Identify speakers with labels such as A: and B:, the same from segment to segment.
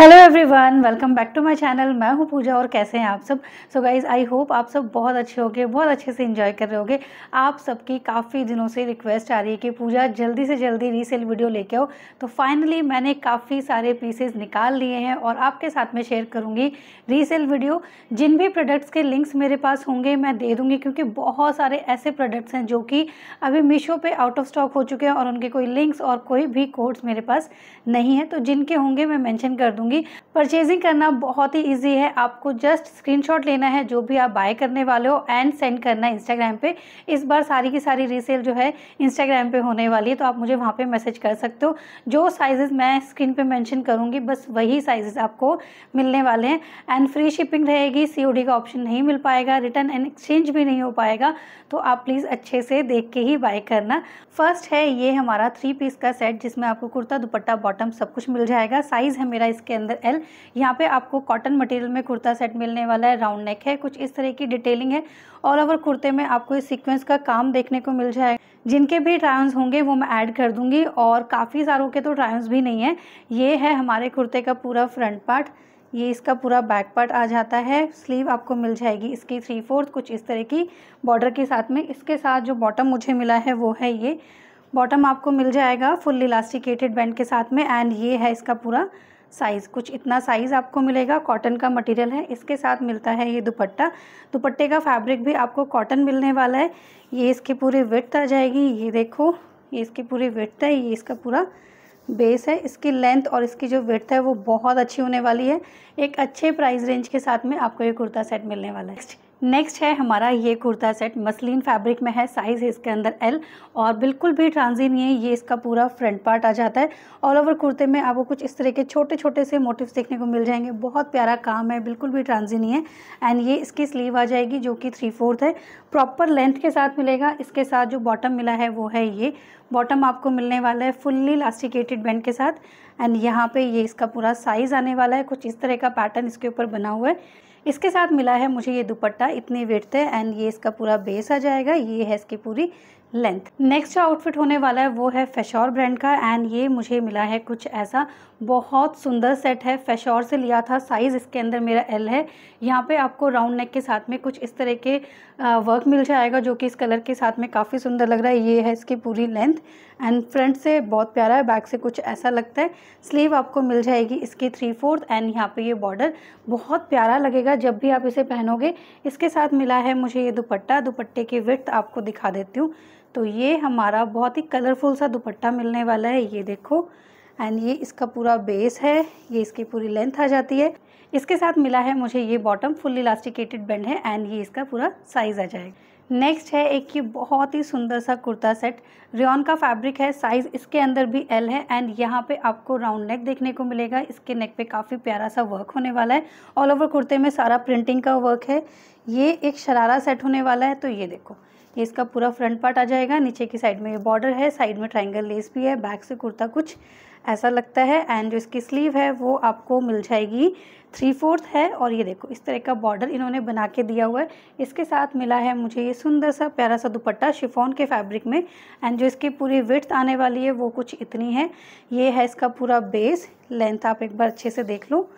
A: hello everyone welcome back to my channel मैं हूं पूजा और कैसे हैं आप सब सो गाइज आई होप आप सब बहुत अच्छे होगे बहुत अच्छे से इन्जॉय कर रहे होगे आप सबकी काफ़ी दिनों से रिक्वेस्ट आ रही है कि पूजा जल्दी से जल्दी रीसेल वीडियो लेके आओ तो फाइनली मैंने काफ़ी सारे पीसेज निकाल लिए हैं और आपके साथ में शेयर करूँगी रीसेल वीडियो जिन भी प्रोडक्ट्स के लिंक्स मेरे पास होंगे मैं दे दूँगी क्योंकि बहुत सारे ऐसे प्रोडक्ट्स हैं जो कि अभी मीशो पर आउट ऑफ स्टॉक हो चुके हैं और उनके कोई लिंक्स और कोई भी कोड्स मेरे पास नहीं है तो जिनके होंगे मैं मैंशन कर दूँगी दूंगी परचेजिंग करना बहुत ही ईजी है आपको जस्ट स्क्रीनशॉट लेना है जो भी आप बाय करने वाले हो एंड सेंड करना है इंस्टाग्राम पे इस बार सारी की सारी रीसेल जो है इंस्टाग्राम पे होने वाली है तो आप मुझे वहाँ पे मैसेज कर सकते हो जो साइजेस मैं स्क्रीन पे मेंशन करूँगी बस वही साइजेस आपको मिलने वाले हैं एंड फ्री शिपिंग रहेगी सी का ऑप्शन नहीं मिल पाएगा रिटर्न एंड एक्सचेंज भी नहीं हो पाएगा तो आप प्लीज़ अच्छे से देख के ही बाय करना फर्स्ट है ये हमारा थ्री पीस का सेट जिसमें आपको कुर्ता दुपट्टा बॉटम सब कुछ मिल जाएगा साइज़ है मेरा इसके अंदर एल यहाँ पे आपको कॉटन मटेरियल में कुर्ता सेट मिलने वाला है राउंड नेक है कुछ इस तरह की डिटेलिंग है ऑल ओवर कुर्ते में आपको इस सीक्वेंस का काम देखने को मिल जाएगा जिनके भी ट्रायंस होंगे वो मैं ऐड कर दूंगी और काफ़ी सारों के तो ट्रायंस भी नहीं है ये है हमारे कुर्ते का पूरा फ्रंट पार्ट ये इसका पूरा बैक पार्ट आ जाता है स्लीव आपको मिल जाएगी इसकी थ्री फोर्थ कुछ इस तरह की बॉर्डर के साथ में इसके साथ जो बॉटम मुझे मिला है वो है ये बॉटम आपको मिल जाएगा फुल इलास्टिकेटेड बैंड के साथ में एंड ये है इसका पूरा साइज़ कुछ इतना साइज़ आपको मिलेगा कॉटन का मटेरियल है इसके साथ मिलता है ये दुपट्टा दुपट्टे का फैब्रिक भी आपको कॉटन मिलने वाला है ये इसकी पूरी विथ्थ आ जाएगी ये देखो ये इसकी पूरी विथ्थ है ये इसका पूरा बेस है इसकी लेंथ और इसकी जो विथ है वो बहुत अच्छी होने वाली है एक अच्छे प्राइस रेंज के साथ में आपको ये कुर्ता सेट मिलने वाला है नेक्स्ट है हमारा ये कुर्ता सेट मसलिन फैब्रिक में है साइज़ है इसके अंदर एल और बिल्कुल भी ट्रांजी नहीं है ये इसका पूरा फ्रंट पार्ट आ जाता है ऑल ओवर कुर्ते में आपको कुछ इस तरह के छोटे छोटे से मोटिव्स देखने को मिल जाएंगे बहुत प्यारा काम है बिल्कुल भी ट्रांजी नहीं है एंड ये इसकी स्लीव आ जाएगी जो कि थ्री फोर्थ है प्रॉपर लेंथ के साथ मिलेगा इसके साथ जो बॉटम मिला है वो है ये बॉटम आपको मिलने वाला है फुल्ली लास्टिकेटेड बैंड के साथ एंड यहाँ पर ये इसका पूरा साइज़ आने वाला है कुछ इस तरह का पैटर्न इसके ऊपर बना हुआ है इसके साथ मिला है मुझे ये दुपट्टा इतने वेट थे एंड ये इसका पूरा बेस आ जाएगा ये है इसकी पूरी लेंथ नेक्स्ट जो आउटफिट होने वाला है वो है फेशोर ब्रांड का एंड ये मुझे मिला है कुछ ऐसा बहुत सुंदर सेट है फैशोर से लिया था साइज़ इसके अंदर मेरा एल है यहाँ पे आपको राउंड नेक के साथ में कुछ इस तरह के वर्क मिल जाएगा जो कि इस कलर के साथ में काफ़ी सुंदर लग रहा है ये है इसकी पूरी लेंथ एंड फ्रंट से बहुत प्यारा है बैक से कुछ ऐसा लगता है स्लीव आपको मिल जाएगी इसकी थ्री फोर्थ एंड यहाँ पर ये बॉर्डर बहुत प्यारा लगेगा जब भी आप इसे पहनोगे इसके साथ मिला है मुझे ये दुपट्टा दुपट्टे की विथ आपको दिखा देती हूँ तो ये हमारा बहुत ही कलरफुल सा दुपट्टा मिलने वाला है ये देखो एंड ये इसका पूरा बेस है ये इसकी पूरी लेंथ आ जाती है इसके साथ मिला है मुझे ये बॉटम फुल इलास्टिकेटेड बैंड है एंड ये इसका पूरा साइज़ आ जाएगा नेक्स्ट है एक ये बहुत ही सुंदर सा कुर्ता सेट रियॉन का फैब्रिक है साइज़ इसके अंदर भी एल है एंड यहाँ पे आपको राउंड नेक देखने को मिलेगा इसके नेक पे काफ़ी प्यारा सा वर्क होने वाला है ऑल ओवर कुर्ते में सारा प्रिंटिंग का वर्क है ये एक शरारा सेट होने वाला है तो ये देखो ये इसका पूरा फ्रंट पार्ट आ जाएगा नीचे की साइड में ये बॉर्डर है साइड में ट्राइंगल लेस भी है बैक से कुर्ता कुछ ऐसा लगता है एंड जो इसकी स्लीव है वो आपको मिल जाएगी थ्री फोर्थ है और ये देखो इस तरह का बॉर्डर इन्होंने बना के दिया हुआ है इसके साथ मिला है मुझे ये सुंदर सा प्यारा सा दुपट्टा शिफोन के फैब्रिक में एंड जो इसकी पूरी विथ आने वाली है वो कुछ इतनी है ये है इसका पूरा बेस लेंथ आप एक बार अच्छे से देख लो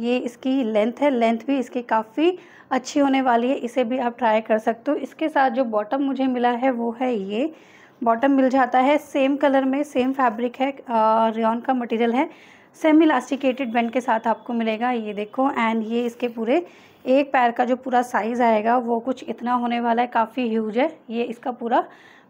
A: ये इसकी लेंथ है लेंथ भी इसकी काफ़ी अच्छी होने वाली है इसे भी आप ट्राई कर सकते हो इसके साथ जो बॉटम मुझे मिला है वो है ये बॉटम मिल जाता है सेम कलर में सेम फैब्रिक है रेन का मटेरियल है सेम इलास्टिकेटेड बैंड के साथ आपको मिलेगा ये देखो एंड ये इसके पूरे एक पैर का जो पूरा साइज़ आएगा वो कुछ इतना होने वाला है काफ़ी ह्यूज है ये इसका पूरा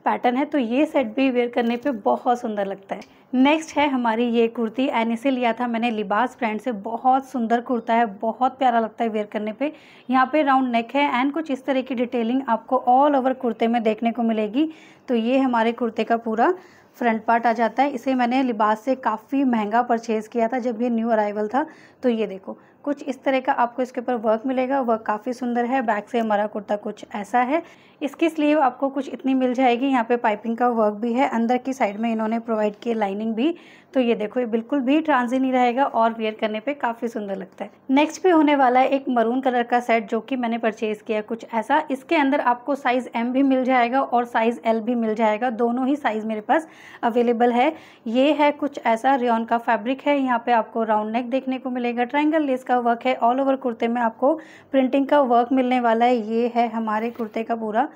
A: पैटर्न है तो ये सेट भी वेयर करने पे बहुत सुंदर लगता है नेक्स्ट है हमारी ये कुर्ती एन इसे लिया था मैंने लिबास ब्रांड से बहुत सुंदर कुर्ता है बहुत प्यारा लगता है वेयर करने पे यहाँ पे राउंड नेक है एंड कुछ इस तरह की डिटेलिंग आपको ऑल ओवर कुर्ते में देखने को मिलेगी तो ये हमारे कुर्ते का पूरा फ्रंट पार्ट आ जाता है इसे मैंने लिबास से काफ़ी महंगा परचेज़ किया था जब ये न्यू अराइवल था तो ये देखो कुछ इस तरह का आपको इसके ऊपर वर्क मिलेगा वर्क काफ़ी सुंदर है बैक से हमारा कुर्ता कुछ ऐसा है इसकी स्लीव आपको कुछ इतनी मिल जाएगी यहाँ पे पाइपिंग का वर्क भी है अंदर की साइड में इन्होंने प्रोवाइड की लाइनिंग भी तो ये देखो ये बिल्कुल भी ट्रांजी नहीं रहेगा और वेयर करने पे काफ़ी सुंदर लगता है नेक्स्ट पे होने वाला है एक मरून कलर का सेट जो कि मैंने परचेज़ किया कुछ ऐसा इसके अंदर आपको साइज़ एम भी मिल जाएगा और साइज़ एल भी मिल जाएगा दोनों ही साइज़ मेरे पास अवेलेबल है ये है कुछ ऐसा रेन का फैब्रिक है यहाँ पर आपको राउंड नेक देखने को मिलेगा ट्राइंगल लेस का वर्क है ऑल ओवर कुर्ते में आपको प्रिंटिंग का वर्क मिलने वाला है ये है हमारे कुर्ते का पूरा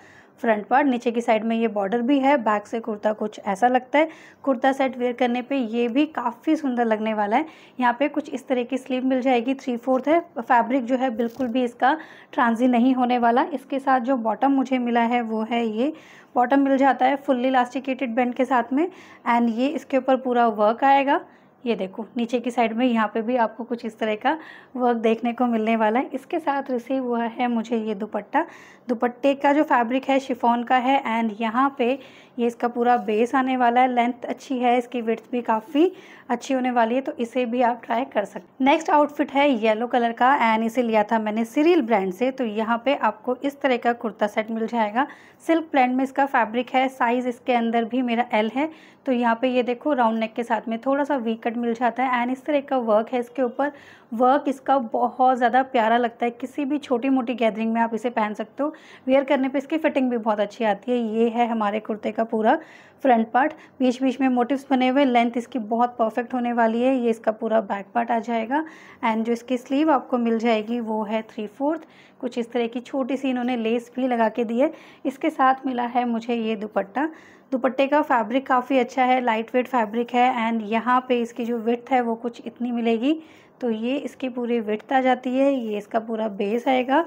A: फ्रंट पार्ट नीचे की साइड में ये बॉर्डर भी है बैक से कुर्ता कुछ ऐसा लगता है कुर्ता सेट वेयर करने पे ये भी काफ़ी सुंदर लगने वाला है यहाँ पे कुछ इस तरह की स्लीव मिल जाएगी थ्री फोर्थ है फैब्रिक जो है बिल्कुल भी इसका ट्रांजी नहीं होने वाला इसके साथ जो बॉटम मुझे मिला है वो है ये बॉटम मिल जाता है फुल्ली इलास्टिकेटेड बैंड के साथ में एंड ये इसके ऊपर पूरा वर्क आएगा ये देखो नीचे की साइड में यहाँ पे भी आपको कुछ इस तरह का वर्क देखने को मिलने वाला है इसके साथ रिसीव हुआ है मुझे ये दुपट्टा दुपट्टे का जो फैब्रिक है शिफॉन का है एंड यहाँ पे ये इसका पूरा बेस आने वाला है लेंथ अच्छी है इसकी विर्थ भी काफ़ी अच्छी होने वाली है तो इसे भी आप ट्राई कर सकते नेक्स्ट आउटफिट है येलो कलर का एंड इसे लिया था मैंने सीरील ब्रांड से तो यहाँ पे आपको इस तरह का कुर्ता सेट मिल जाएगा सिल्क ब्रांड में इसका फैब्रिक है साइज़ इसके अंदर भी मेरा एल है तो यहाँ पे ये देखो राउंड नेक के साथ में थोड़ा सा वीकट कट मिल जाता है एंड इस तरह का वर्क है इसके ऊपर वर्क इसका बहुत ज़्यादा प्यारा लगता है किसी भी छोटी मोटी गैदरिंग में आप इसे पहन सकते हो वेयर करने पे इसकी फिटिंग भी बहुत अच्छी आती है ये है हमारे कुर्ते का पूरा फ्रंट पार्ट बीच बीच में मोटिव्स बने हुए लेंथ इसकी बहुत परफेक्ट होने वाली है ये इसका पूरा बैक पार्ट आ जाएगा एंड जो इसकी स्लीव आपको मिल जाएगी वो है थ्री फोर्थ कुछ इस तरह की छोटी सी इन्होंने लेस भी लगा के दी है इसके साथ मिला है मुझे ये दुपट्टा दुपट्टे का फैब्रिक काफ़ी अच्छा है लाइट वेट फैब्रिक है एंड यहाँ पर इसकी जो विथ है वो कुछ इतनी मिलेगी तो ये इसकी पूरी विथ आ जाती है ये इसका पूरा बेस आएगा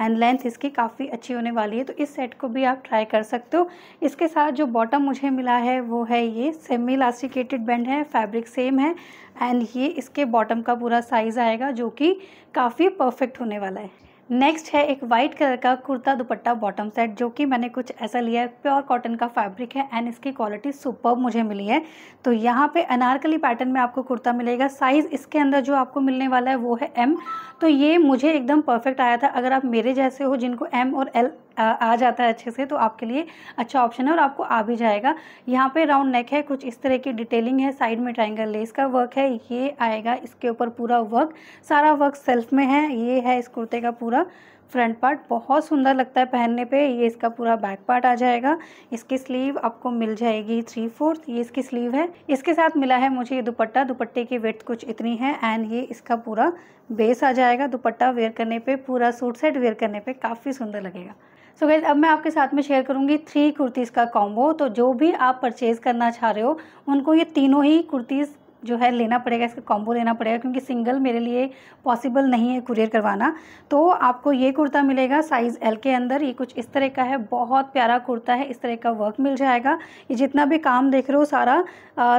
A: एंड लेंथ इसकी काफ़ी अच्छी होने वाली है तो इस सेट को भी आप ट्राई कर सकते हो इसके साथ जो बॉटम मुझे मिला है वो है ये सेमी इलास्टिकेटेड बैंड है फैब्रिक सेम है एंड ये इसके बॉटम का पूरा साइज़ आएगा जो कि काफ़ी परफेक्ट होने वाला है नेक्स्ट है एक वाइट कलर का कुर्ता दुपट्टा बॉटम सेट जो कि मैंने कुछ ऐसा लिया है प्योर कॉटन का फैब्रिक है एंड इसकी क्वालिटी सुपर मुझे मिली है तो यहाँ पे अनारकली पैटर्न में आपको कुर्ता मिलेगा साइज़ इसके अंदर जो आपको मिलने वाला है वो है एम तो ये मुझे एकदम परफेक्ट आया था अगर आप मेरे जैसे हो जिनको एम और एल आ जाता है अच्छे से तो आपके लिए अच्छा ऑप्शन है और आपको आ भी जाएगा यहाँ पे राउंड नेक है कुछ इस तरह की डिटेलिंग है साइड में ट्राइंगल लेस का वर्क है ये आएगा इसके ऊपर पूरा वर्क सारा वर्क सेल्फ में है ये है इस कुर्ते का पूरा फ्रंट पार्ट बहुत सुंदर लगता है पहनने पे ये इसका पूरा बैक पार्ट आ जाएगा इसकी स्लीव आपको मिल जाएगी थ्री फोर्थ ये इसकी स्लीव है इसके साथ मिला है मुझे ये दुपट्टा दुपट्टे की वेट कुछ इतनी है एंड ये इसका पूरा बेस आ जाएगा दुपट्टा वेयर करने पे पूरा सूट सेट वेयर करने पे काफ़ी सुंदर लगेगा सो so गैस अब मैं आपके साथ में शेयर करूंगी थ्री कुर्तीज़ का कॉम्बो तो जो भी आप परचेज़ करना चाह रहे हो उनको ये तीनों ही कुर्तीज़ जो है लेना पड़ेगा इसका कॉम्बो लेना पड़ेगा क्योंकि सिंगल मेरे लिए पॉसिबल नहीं है कुरियर करवाना तो आपको ये कुर्ता मिलेगा साइज़ एल के अंदर ये कुछ इस तरह का है बहुत प्यारा कुर्ता है इस तरह का वर्क मिल जाएगा ये जितना भी काम देख रहे हो सारा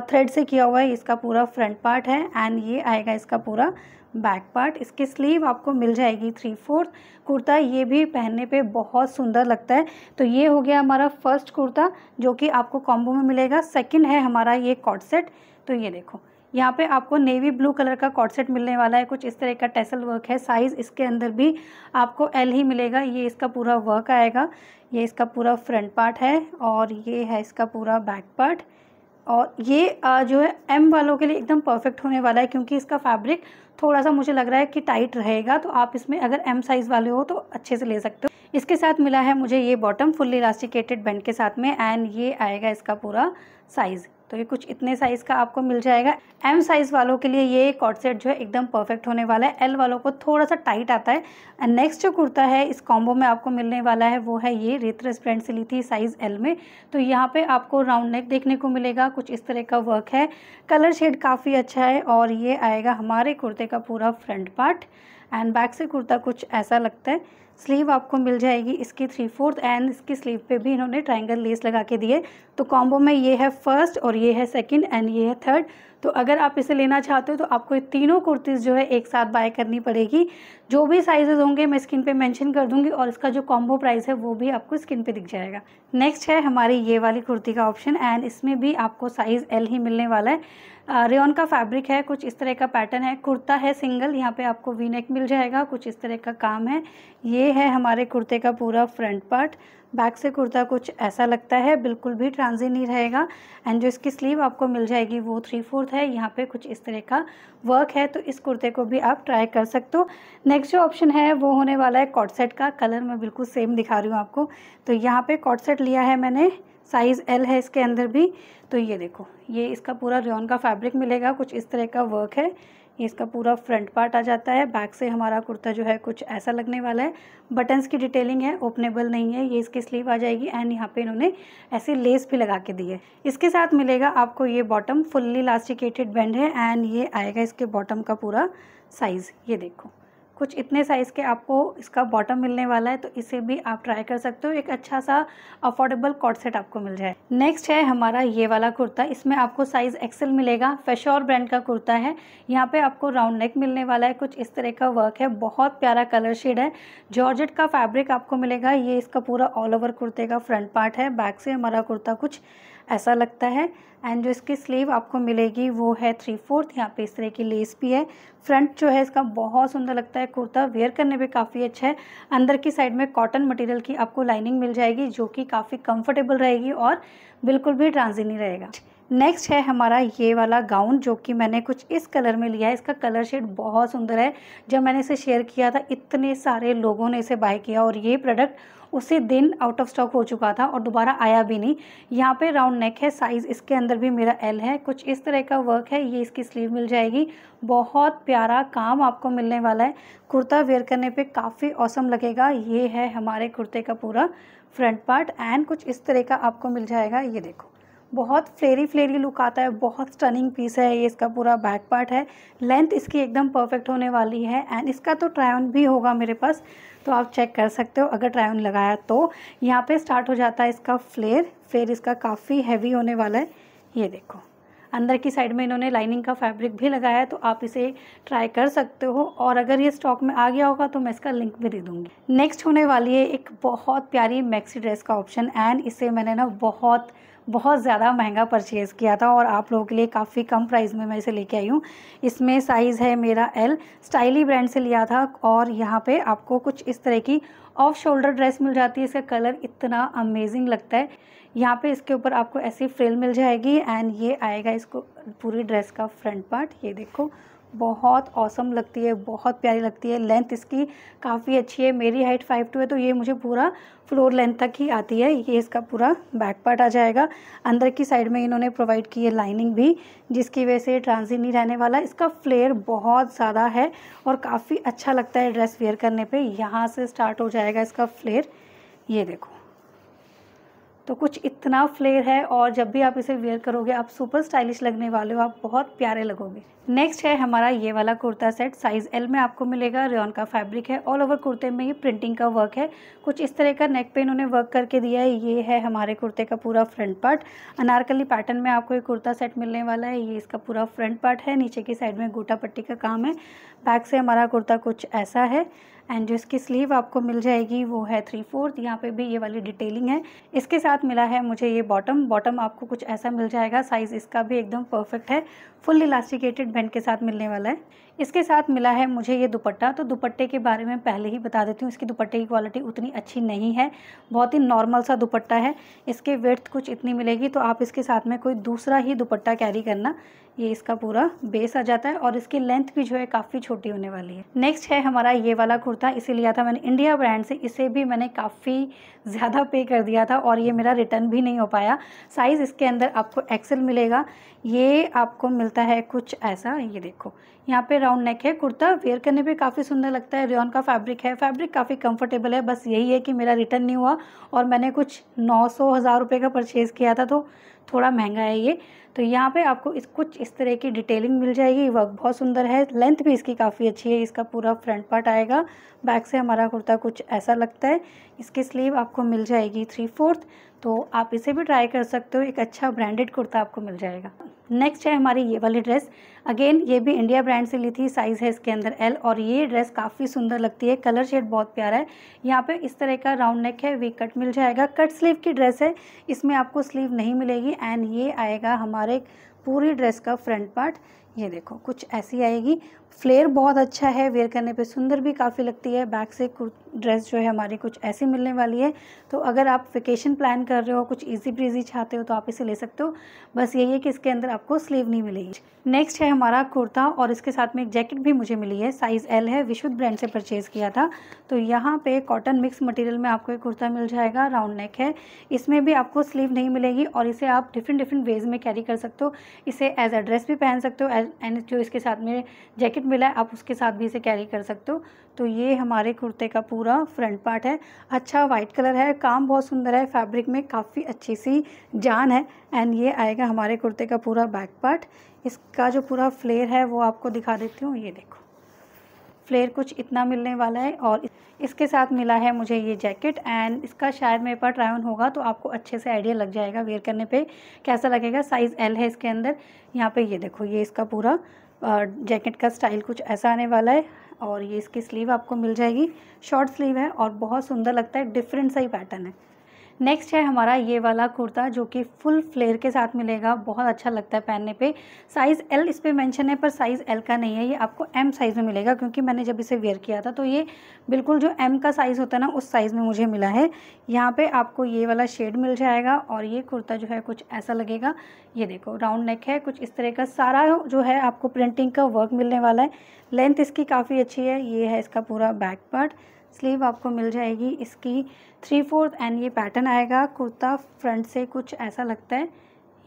A: थ्रेड से किया हुआ है इसका पूरा फ्रंट पार्ट है एंड ये आएगा इसका पूरा बैक पार्ट इसकी स्लीव आपको मिल जाएगी थ्री फोर्थ कुर्ता ये भी पहनने पे बहुत सुंदर लगता है तो ये हो गया हमारा फर्स्ट कुर्ता जो कि आपको कॉम्बो में मिलेगा सेकंड है हमारा ये कॉट सेट तो ये देखो यहाँ पे आपको नेवी ब्लू कलर का कॉटसेट मिलने वाला है कुछ इस तरह का टेसल वर्क है साइज़ इसके अंदर भी आपको एल ही मिलेगा ये इसका पूरा वर्क आएगा ये इसका पूरा फ्रंट पार्ट है और ये है इसका पूरा बैक पार्ट और ये जो है एम वालों के लिए एकदम परफेक्ट होने वाला है क्योंकि इसका फैब्रिक थोड़ा सा मुझे लग रहा है कि टाइट रहेगा तो आप इसमें अगर एम साइज़ वाले हो तो अच्छे से ले सकते हो इसके साथ मिला है मुझे ये बॉटम फुल्ली इलास्टिकेटेड बैंड के साथ में एंड ये आएगा इसका पूरा साइज़ तो ये कुछ इतने साइज़ का आपको मिल जाएगा एम साइज़ वालों के लिए ये कॉट सेट जो है एकदम परफेक्ट होने वाला है एल वालों को थोड़ा सा टाइट आता है एंड नेक्स्ट जो कुर्ता है इस कॉम्बो में आपको मिलने वाला है वो है ये रेतरस ब्रांड से ली थी साइज़ एल में तो यहाँ पे आपको राउंड नेक देखने को मिलेगा कुछ इस तरह का वर्क है कलर शेड काफ़ी अच्छा है और ये आएगा हमारे कुर्ते का पूरा फ्रंट पार्ट एंड बैक से कुर्ता कुछ ऐसा लगता है स्लीव आपको मिल जाएगी इसकी थ्री फोर्थ एंड इसकी स्लीव पे भी इन्होंने ट्रायंगल लेस लगा के दिए तो कॉम्बो में ये है फर्स्ट और ये है सेकंड एंड ये है थर्ड तो अगर आप इसे लेना चाहते हो तो आपको ये तीनों कुर्तीज़ जो है एक साथ बाय करनी पड़ेगी जो भी साइजेज़ होंगे मैं स्किन पे मेंशन कर दूंगी और इसका जो कॉम्बो प्राइस है वो भी आपको स्किन पे दिख जाएगा नेक्स्ट है हमारी ये वाली कुर्ती का ऑप्शन एंड इसमें भी आपको साइज़ एल ही मिलने वाला है रेन का फैब्रिक है कुछ इस तरह का पैटर्न है कुर्ता है सिंगल यहाँ पर आपको वी नेक मिल जाएगा कुछ इस तरह का काम है ये है हमारे कुर्ते का पूरा फ्रंट पार्ट बैक से कुर्ता कुछ ऐसा लगता है बिल्कुल भी ट्रांजी नहीं रहेगा एंड जो इसकी स्लीव आपको मिल जाएगी वो थ्री फोर्थ है यहाँ पे कुछ इस तरह का वर्क है तो इस कुर्ते को भी आप ट्राई कर सकते हो नेक्स्ट जो ऑप्शन है वो होने वाला है कॉटसेट का कलर मैं बिल्कुल सेम दिखा रही हूँ आपको तो यहाँ पर कॉटसेट लिया है मैंने साइज़ एल है इसके अंदर भी तो ये देखो ये इसका पूरा रियॉन का फैब्रिक मिलेगा कुछ इस तरह का वर्क है ये इसका पूरा फ्रंट पार्ट आ जाता है बैक से हमारा कुर्ता जो है कुछ ऐसा लगने वाला है बटन्स की डिटेलिंग है ओपनेबल नहीं है ये इसकी स्लीव आ जाएगी एंड यहाँ पे इन्होंने ऐसे लेस भी लगा के दी है इसके साथ मिलेगा आपको ये बॉटम फुल्ली लास्टिकेटेड बैंड है एंड ये आएगा इसके बॉटम का पूरा साइज़ ये देखो कुछ इतने साइज़ के आपको इसका बॉटम मिलने वाला है तो इसे भी आप ट्राई कर सकते हो एक अच्छा सा अफोर्डेबल कॉट सेट आपको मिल जाए नेक्स्ट है हमारा ये वाला कुर्ता इसमें आपको साइज़ एक्सेल मिलेगा फेशोर ब्रांड का कुर्ता है यहाँ पे आपको राउंड नेक मिलने वाला है कुछ इस तरह का वर्क है बहुत प्यारा कलर शेड है जॉर्जेट का फैब्रिक आपको मिलेगा ये इसका पूरा ऑल ओवर कुर्ते का फ्रंट पार्ट है बैक से हमारा कुर्ता कुछ ऐसा लगता है एंड जो इसकी स्लीव आपको मिलेगी वो है थ्री फोर्थ यहाँ पे इस तरह की लेस भी है फ्रंट जो है इसका बहुत सुंदर लगता है कुर्ता वेयर करने पे काफ़ी अच्छा है अंदर की साइड में कॉटन मटेरियल की आपको लाइनिंग मिल जाएगी जो कि काफ़ी कंफर्टेबल रहेगी और बिल्कुल भी ट्रांजी नहीं रहेगा नेक्स्ट है हमारा ये वाला गाउन जो कि मैंने कुछ इस कलर में लिया है इसका कलर शेड बहुत सुंदर है जब मैंने इसे शेयर किया था इतने सारे लोगों ने इसे बाय किया और ये प्रोडक्ट उसी दिन आउट ऑफ स्टॉक हो चुका था और दोबारा आया भी नहीं यहाँ पे राउंड नेक है साइज़ इसके अंदर भी मेरा एल है कुछ इस तरह का वर्क है ये इसकी स्लीव मिल जाएगी बहुत प्यारा काम आपको मिलने वाला है कुर्ता वेयर करने पे काफ़ी औसम लगेगा ये है हमारे कुर्ते का पूरा फ्रंट पार्ट एंड कुछ इस तरह का आपको मिल जाएगा ये देखो बहुत फ्लेरी फ्लेरी लुक आता है बहुत स्टनिंग पीस है ये इसका पूरा बैक पार्ट है लेंथ इसकी एकदम परफेक्ट होने वाली है एंड इसका तो ऑन भी होगा मेरे पास तो आप चेक कर सकते हो अगर ऑन लगाया तो यहाँ पे स्टार्ट हो जाता है इसका फ्लेयर फिर इसका काफ़ी हैवी होने वाला है ये देखो अंदर की साइड में इन्होंने लाइनिंग का फैब्रिक भी लगाया है तो आप इसे ट्राई कर सकते हो और अगर ये स्टॉक में आ गया होगा तो मैं इसका लिंक भी दे दूँगी नेक्स्ट होने वाली है एक बहुत प्यारी मैक्सी ड्रेस का ऑप्शन एंड इसे मैंने ना बहुत बहुत ज़्यादा महंगा परचेज़ किया था और आप लोगों के लिए काफ़ी कम प्राइस में मैं इसे लेके आई हूँ इसमें साइज़ है मेरा एल स्टाइली ब्रांड से लिया था और यहाँ पे आपको कुछ इस तरह की ऑफ शोल्डर ड्रेस मिल जाती है इसका कलर इतना अमेजिंग लगता है यहाँ पे इसके ऊपर आपको ऐसी फ्रिल मिल जाएगी एंड ये आएगा इसको पूरी ड्रेस का फ्रंट पार्ट ये देखो बहुत औसम लगती है बहुत प्यारी लगती है लेंथ इसकी काफ़ी अच्छी है मेरी हाइट फाइव टू है तो ये मुझे पूरा फ्लोर लेंथ तक ही आती है ये इसका पूरा बैक पार्ट आ जाएगा अंदर की साइड में इन्होंने प्रोवाइड की है लाइनिंग भी जिसकी वजह से ट्रांजिट नहीं रहने वाला इसका फ्लेयर बहुत ज़्यादा है और काफ़ी अच्छा लगता है ड्रेस वेयर करने पर यहाँ से स्टार्ट हो जाएगा इसका फ्लेयर ये देखो तो कुछ इतना फ्लेयर है और जब भी आप इसे वेयर करोगे आप सुपर स्टाइलिश लगने वाले हो आप बहुत प्यारे लगोगे नेक्स्ट है हमारा ये वाला कुर्ता सेट साइज़ एल में आपको मिलेगा रेन का फैब्रिक है ऑल ओवर कुर्ते में ये प्रिंटिंग का वर्क है कुछ इस तरह का नेक पे इन्होंने वर्क करके दिया है ये है हमारे कुर्ते का पूरा फ्रंट पार्ट अनारकली पैटर्न में आपको ये कुर्ता सेट मिलने वाला है ये इसका पूरा फ्रंट पार्ट है नीचे की साइड में गोटा पट्टी का काम है बैक से हमारा कुर्ता कुछ ऐसा है एंड जो इसकी स्लीव आपको मिल जाएगी वो है थ्री फोर्थ यहाँ पे भी ये वाली डिटेलिंग है इसके साथ मिला है मुझे ये बॉटम बॉटम आपको कुछ ऐसा मिल जाएगा साइज़ इसका भी एकदम परफेक्ट है फुल इलास्टिकेटेड बैंड के साथ मिलने वाला है इसके साथ मिला है मुझे ये दुपट्टा तो दुपट्टे के बारे में पहले ही बता देती हूँ इसकी दुपट्टे की क्वालिटी उतनी अच्छी नहीं है बहुत ही नॉर्मल सा दुपट्टा है इसके वेथ कुछ इतनी मिलेगी तो आप इसके साथ में कोई दूसरा ही दुपट्टा कैरी करना ये इसका पूरा बेस आ जाता है और इसकी लेंथ भी जो है काफ़ी छोटी होने वाली है नेक्स्ट है हमारा ये वाला कुर्ता इसे लिया था मैंने इंडिया ब्रांड से इसे भी मैंने काफ़ी ज़्यादा पे कर दिया था और ये मेरा रिटर्न भी नहीं हो पाया साइज़ इसके अंदर आपको एक्सेल मिलेगा ये आपको मिलता है कुछ ऐसा ये देखो यहाँ पे राउंड नेक है कुर्ता वेयर करने पे काफ़ी सुंदर लगता है रेन का फैब्रिक है फैब्रिक काफ़ी कंफर्टेबल है बस यही है कि मेरा रिटर्न नहीं हुआ और मैंने कुछ नौ सौ हज़ार रुपये का परचेज़ किया था तो थोड़ा महंगा है ये तो यहाँ पे आपको इस कुछ इस तरह की डिटेलिंग मिल जाएगी वर्क बहुत सुंदर है लेंथ भी इसकी काफ़ी अच्छी है इसका पूरा फ्रंट पार्ट आएगा बैक से हमारा कुर्ता कुछ ऐसा लगता है इसकी स्लीव आपको मिल जाएगी थ्री फोर्थ तो आप इसे भी ट्राई कर सकते हो एक अच्छा ब्रांडेड कुर्ता आपको मिल जाएगा नेक्स्ट है हमारी ये वाली ड्रेस अगेन ये भी इंडिया ब्रांड से ली थी साइज़ है इसके अंदर एल और ये ड्रेस काफ़ी सुंदर लगती है कलर शेड बहुत प्यारा है यहाँ पे इस तरह का राउंड नेक है वी कट मिल जाएगा कट स्लीव की ड्रेस है इसमें आपको स्लीव नहीं मिलेगी एंड ये आएगा हमारे पूरी ड्रेस का फ्रंट पार्ट ये देखो कुछ ऐसी आएगी फ्लेयर बहुत अच्छा है वेयर करने पे सुंदर भी काफ़ी लगती है बैक से ड्रेस जो है हमारी कुछ ऐसी मिलने वाली है तो अगर आप वेकेशन प्लान कर रहे हो कुछ इजी ब्रीजी चाहते हो तो आप इसे ले सकते हो बस यही है कि इसके अंदर आपको स्लीव नहीं मिलेगी नेक्स्ट है हमारा कुर्ता और इसके साथ में एक जैकेट भी मुझे मिली है साइज़ एल है विशुद्ध ब्रांड से परचेज़ किया था तो यहाँ पर कॉटन मिक्स मटेरियल में आपको एक कुर्ता मिल जाएगा राउंड नेक है इसमें भी आपको स्लीव नहीं मिलेगी और इसे आप डिफरेंट डिफरेंट वेज में कैरी कर सकते हो इसे एज अ ड्रेस भी पहन सकते हो एंड जो इसके साथ में जैकेट फैब्रिक मिला है आप उसके साथ भी इसे कैरी कर सकते हो तो ये हमारे कुर्ते का पूरा फ्रंट पार्ट है अच्छा वाइट कलर है काम बहुत सुंदर है फैब्रिक में काफ़ी अच्छी सी जान है एंड ये आएगा हमारे कुर्ते का पूरा बैक पार्ट इसका जो पूरा फ्लेयर है वो आपको दिखा देती हूँ ये देखो फ्लेयर कुछ इतना मिलने वाला है और इसके साथ मिला है मुझे ये जैकेट एंड इसका शायद मेरे पास ट्राई ऑन होगा तो आपको अच्छे से आइडिया लग जाएगा वेयर करने पे कैसा लगेगा साइज़ एल है इसके अंदर यहाँ पे ये देखो ये इसका पूरा जैकेट का स्टाइल कुछ ऐसा आने वाला है और ये इसकी स्लीव आपको मिल जाएगी शॉर्ट स्लीव है और बहुत सुंदर लगता है डिफरेंट सा ही पैटर्न है नेक्स्ट है हमारा ये वाला कुर्ता जो कि फुल फ्लेयर के साथ मिलेगा बहुत अच्छा लगता है पहनने पे साइज़ एल इस पर मैंशन है पर साइज़ एल का नहीं है ये आपको एम साइज़ में मिलेगा क्योंकि मैंने जब इसे वेयर किया था तो ये बिल्कुल जो एम का साइज़ होता है ना उस साइज़ में मुझे मिला है यहाँ पर आपको ये वाला शेड मिल जाएगा और ये कुर्ता जो है कुछ ऐसा लगेगा ये देखो राउंड नेक है कुछ इस तरह का सारा जो है आपको प्रिंटिंग का वर्क मिलने वाला है लेंथ इसकी काफ़ी अच्छी है ये है इसका पूरा बैक पार्ट स्लीव आपको मिल जाएगी इसकी थ्री फोर्थ एंड ये पैटर्न आएगा कुर्ता फ्रंट से कुछ ऐसा लगता है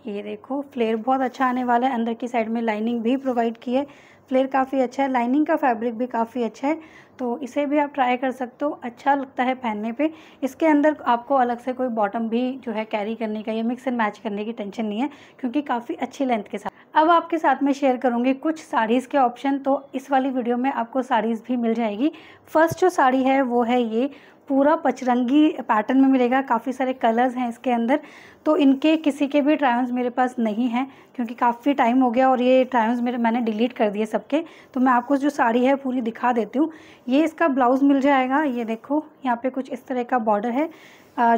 A: ये देखो फ्लेयर बहुत अच्छा आने वाला है अंदर की साइड में लाइनिंग भी प्रोवाइड की है फ्लेयर काफ़ी अच्छा है लाइनिंग का फैब्रिक भी काफ़ी अच्छा है तो इसे भी आप ट्राई कर सकते हो अच्छा लगता है पहनने पे इसके अंदर आपको अलग से कोई बॉटम भी जो है कैरी करने का या मिक्स एंड मैच करने की टेंशन नहीं है क्योंकि काफ़ी अच्छी लेंथ के साथ अब आपके साथ में शेयर करूँगी कुछ साड़ीज़ के ऑप्शन तो इस वाली वीडियो में आपको साड़ीज़ भी मिल जाएगी फर्स्ट जो साड़ी है वो है ये पूरा पचरंगी पैटर्न में मिलेगा काफ़ी सारे कलर्स हैं इसके अंदर तो इनके किसी के भी ट्रायल्स मेरे पास नहीं हैं क्योंकि काफ़ी टाइम हो गया और ये ट्रायल्स मेरे मैंने डिलीट कर दिए सबके तो मैं आपको जो साड़ी है पूरी दिखा देती हूँ ये इसका ब्लाउज़ मिल जाएगा ये देखो यहाँ पे कुछ इस तरह का बॉर्डर है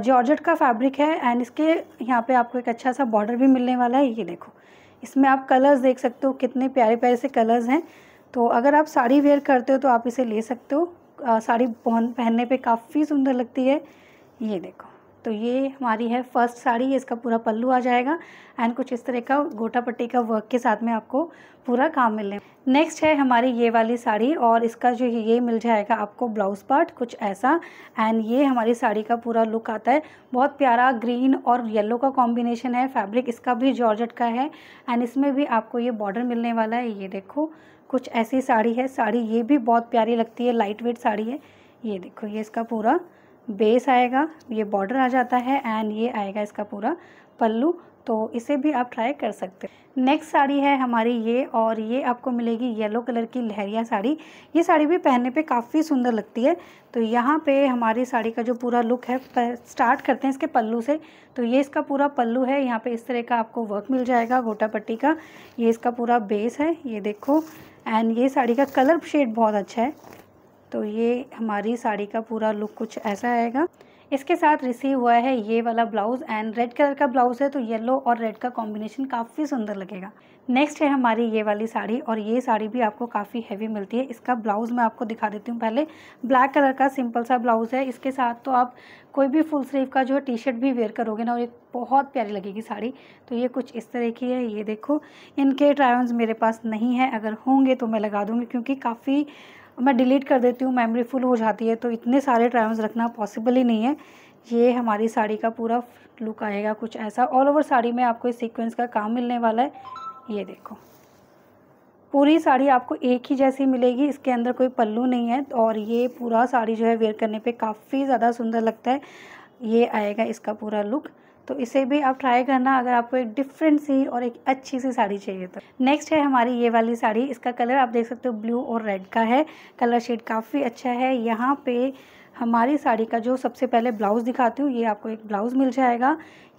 A: जॉर्जट का फैब्रिक है एंड इसके यहाँ पर आपको एक अच्छा सा बॉर्डर भी मिलने वाला है ये देखो इसमें आप कलर्स देख सकते हो कितने प्यारे प्यारे से कलर्स हैं तो अगर आप साड़ी वेयर करते हो तो आप इसे ले सकते हो साड़ी पहनने पे काफ़ी सुंदर लगती है ये देखो तो ये हमारी है फर्स्ट साड़ी इसका पूरा पल्लू आ जाएगा एंड कुछ इस तरह का गोटा पट्टी का वर्क के साथ में आपको पूरा काम मिलने नेक्स्ट है हमारी ये वाली साड़ी और इसका जो ये मिल जाएगा आपको ब्लाउज़ पार्ट कुछ ऐसा एंड ये हमारी साड़ी का पूरा लुक आता है बहुत प्यारा ग्रीन और येलो का कॉम्बिनेशन है फैब्रिक इसका भी जॉर्जट का है एंड इसमें भी आपको ये बॉर्डर मिलने वाला है ये देखो कुछ ऐसी साड़ी है साड़ी ये भी बहुत प्यारी लगती है लाइट वेट साड़ी है ये देखो ये इसका पूरा बेस आएगा ये बॉर्डर आ जाता है एंड ये आएगा इसका पूरा पल्लू तो इसे भी आप ट्राई कर सकते हैं नेक्स्ट साड़ी है हमारी ये और ये आपको मिलेगी येलो कलर की लहरिया साड़ी ये साड़ी भी पहनने पे काफ़ी सुंदर लगती है तो यहाँ पे हमारी साड़ी का जो पूरा लुक है स्टार्ट करते हैं इसके पल्लू से तो ये इसका पूरा पल्लू है यहाँ पे इस तरह का आपको वर्क मिल जाएगा गोटा पट्टी का ये इसका पूरा बेस है ये देखो एंड ये साड़ी का कलर शेड बहुत अच्छा है तो ये हमारी साड़ी का पूरा लुक कुछ ऐसा आएगा इसके साथ रिसीव हुआ है ये वाला ब्लाउज़ एंड रेड कलर का ब्लाउज़ है तो येलो और रेड का कॉम्बिनेशन काफ़ी सुंदर लगेगा नेक्स्ट है हमारी ये वाली साड़ी और ये साड़ी भी आपको काफ़ी हैवी मिलती है इसका ब्लाउज़ मैं आपको दिखा देती हूँ पहले ब्लैक कलर का सिंपल सा ब्लाउज़ है इसके साथ तो आप कोई भी फुल स्लीव का जो है टी शर्ट भी वेयर करोगे ना और एक बहुत प्यारी लगेगी साड़ी तो ये कुछ इस तरह की है ये देखो इनके ट्रायंस मेरे पास नहीं है अगर होंगे तो मैं लगा दूँगी क्योंकि काफ़ी मैं डिलीट कर देती हूँ मेमोरी फुल हो जाती है तो इतने सारे ट्रायम्स रखना पॉसिबल ही नहीं है ये हमारी साड़ी का पूरा लुक आएगा कुछ ऐसा ऑल ओवर साड़ी में आपको इस सीक्वेंस का काम मिलने वाला है ये देखो पूरी साड़ी आपको एक ही जैसी मिलेगी इसके अंदर कोई पल्लू नहीं है और ये पूरा साड़ी जो है वेयर करने पर काफ़ी ज़्यादा सुंदर लगता है ये आएगा इसका पूरा लुक तो इसे भी आप ट्राई करना अगर आपको एक डिफरेंट सी और एक अच्छी सी साड़ी चाहिए तो नेक्स्ट है हमारी ये वाली साड़ी इसका कलर आप देख सकते हो ब्लू और रेड का है कलर शेड काफ़ी अच्छा है यहाँ पे हमारी साड़ी का जो सबसे पहले ब्लाउज़ दिखाती हूँ ये आपको एक ब्लाउज़ मिल जाएगा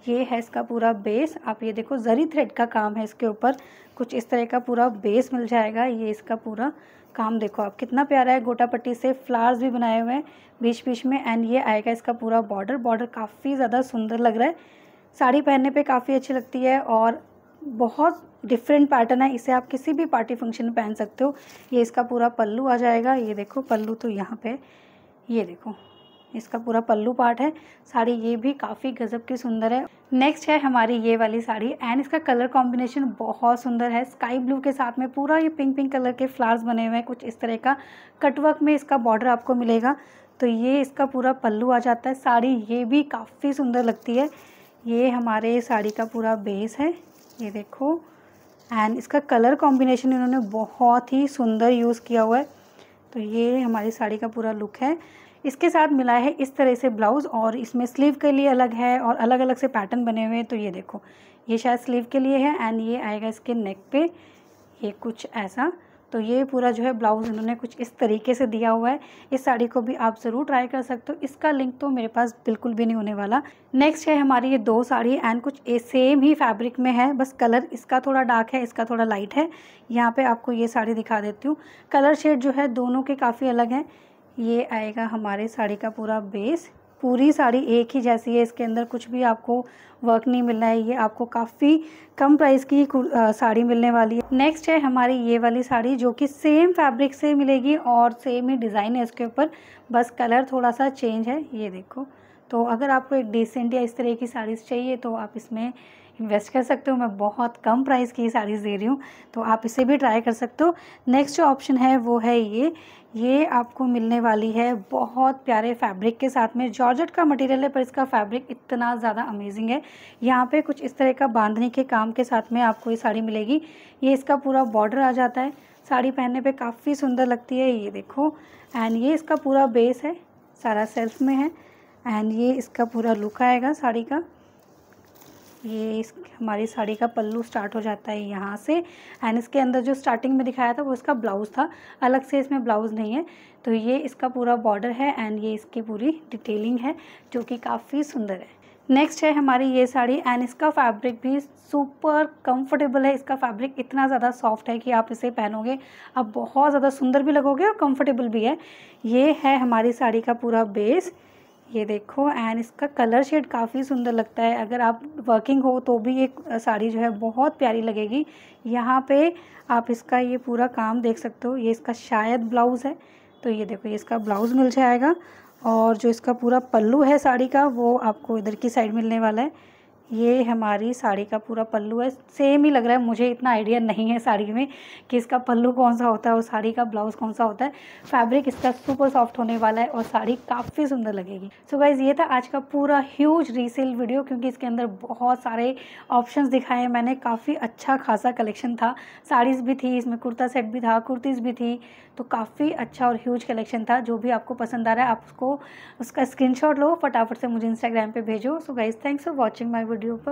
A: ये है इसका पूरा बेस आप ये देखो ज़री थ्रेड का काम है इसके ऊपर कुछ इस तरह का पूरा बेस मिल जाएगा ये इसका पूरा काम देखो आप कितना प्यारा है गोटा पट्टी से फ्लावर्स भी बनाए हुए हैं बीच बीच में एंड ये आएगा इसका पूरा बॉर्डर बॉर्डर काफ़ी ज़्यादा सुंदर लग रहा है साड़ी पहनने पे काफ़ी अच्छी लगती है और बहुत डिफरेंट पैटर्न है इसे आप किसी भी पार्टी फंक्शन में पहन सकते हो ये इसका पूरा पल्लू आ जाएगा ये देखो पल्लू तो यहाँ पे ये देखो इसका पूरा पल्लू पार्ट है साड़ी ये भी काफ़ी गज़ब की सुंदर है नेक्स्ट है हमारी ये वाली साड़ी एंड इसका कलर कॉम्बिनेशन बहुत सुंदर है स्काई ब्लू के साथ में पूरा ये पिंक पिंक कलर के फ्लावर्स बने हुए हैं कुछ इस तरह का कटवर्क में इसका बॉर्डर आपको मिलेगा तो ये इसका पूरा पल्लू आ जाता है साड़ी ये भी काफ़ी सुंदर लगती है ये हमारे साड़ी का पूरा बेस है ये देखो एंड इसका कलर कॉम्बिनेशन इन्होंने बहुत ही सुंदर यूज़ किया हुआ है तो ये हमारी साड़ी का पूरा लुक है इसके साथ मिला है इस तरह से ब्लाउज़ और इसमें स्लीव के लिए अलग है और अलग अलग से पैटर्न बने हुए हैं तो ये देखो ये शायद स्लीव के लिए है एंड ये आएगा इसके नेक पे ये कुछ ऐसा तो ये पूरा जो है ब्लाउज़ इन्होंने कुछ इस तरीके से दिया हुआ है इस साड़ी को भी आप ज़रूर ट्राई कर सकते हो इसका लिंक तो मेरे पास बिल्कुल भी नहीं होने वाला नेक्स्ट है हमारी ये दो साड़ी एंड कुछ ए सेम ही फैब्रिक में है बस कलर इसका थोड़ा डार्क है इसका थोड़ा लाइट है यहाँ पर आपको ये साड़ी दिखा देती हूँ कलर शेड जो है दोनों के काफ़ी अलग हैं ये आएगा हमारे साड़ी का पूरा बेस पूरी साड़ी एक ही जैसी है इसके अंदर कुछ भी आपको वर्क नहीं मिलना है ये आपको काफ़ी कम प्राइस की साड़ी मिलने वाली है नेक्स्ट है हमारी ये वाली साड़ी जो कि सेम फैब्रिक से मिलेगी और सेम ही डिज़ाइन है इसके ऊपर बस कलर थोड़ा सा चेंज है ये देखो तो अगर आपको एक डिसेंट या इस तरह की साड़ीज़ चाहिए तो आप इसमें इन्वेस्ट कर सकते हो मैं बहुत कम प्राइस की साड़ीज़ दे रही हूँ तो आप इसे भी ट्राई कर सकते हो नेक्स्ट जो ऑप्शन है वो है ये ये आपको मिलने वाली है बहुत प्यारे फैब्रिक के साथ में जॉर्जेट का मटेरियल है पर इसका फैब्रिक इतना ज़्यादा अमेजिंग है यहाँ पे कुछ इस तरह का बांधने के काम के साथ में आपको ये साड़ी मिलेगी ये इसका पूरा बॉर्डर आ जाता है साड़ी पहनने पे काफ़ी सुंदर लगती है ये देखो एंड ये इसका पूरा बेस है सारा सेल्फ में है एंड ये इसका पूरा लुक आएगा साड़ी का ये इस हमारी साड़ी का पल्लू स्टार्ट हो जाता है यहाँ से एंड इसके अंदर जो स्टार्टिंग में दिखाया था वो इसका ब्लाउज़ था अलग से इसमें ब्लाउज़ नहीं है तो ये इसका पूरा बॉर्डर है एंड ये इसकी पूरी डिटेलिंग है जो कि काफ़ी सुंदर है नेक्स्ट है हमारी ये साड़ी एंड इसका फैब्रिक भी सुपर कंफर्टेबल है इसका फैब्रिक इतना ज़्यादा सॉफ्ट है कि आप इसे पहनोगे आप बहुत ज़्यादा सुंदर भी लगोगे और कंफर्टेबल भी है ये है हमारी साड़ी का पूरा बेस ये देखो एंड इसका कलर शेड काफ़ी सुंदर लगता है अगर आप वर्किंग हो तो भी ये साड़ी जो है बहुत प्यारी लगेगी यहाँ पे आप इसका ये पूरा काम देख सकते हो ये इसका शायद ब्लाउज़ है तो ये देखो ये इसका ब्लाउज़ मिल जाएगा और जो इसका पूरा पल्लू है साड़ी का वो आपको इधर की साइड मिलने वाला है ये हमारी साड़ी का पूरा पल्लू है सेम ही लग रहा है मुझे इतना आइडिया नहीं है साड़ी में कि इसका पल्लू कौन सा होता है और साड़ी का ब्लाउज़ कौन सा होता है फैब्रिक इसका सुपर सॉफ्ट होने वाला है और साड़ी काफ़ी सुंदर लगेगी सो so गाइज ये था आज का पूरा ह्यूज रीसेल वीडियो क्योंकि इसके अंदर बहुत सारे ऑप्शन दिखाए मैंने काफ़ी अच्छा खासा कलेक्शन था साड़ीज़ भी थी इसमें कुर्ता सेट भी था कुर्तीज़ भी थी तो काफ़ी अच्छा और ह्यूज कलेक्शन था जो भी आपको पसंद आ रहा है आप उसको उसका स्क्रीनशॉट लो फटाफट से मुझे इंस्टाग्राम पे भेजो so guys thanks for watching my video audio पर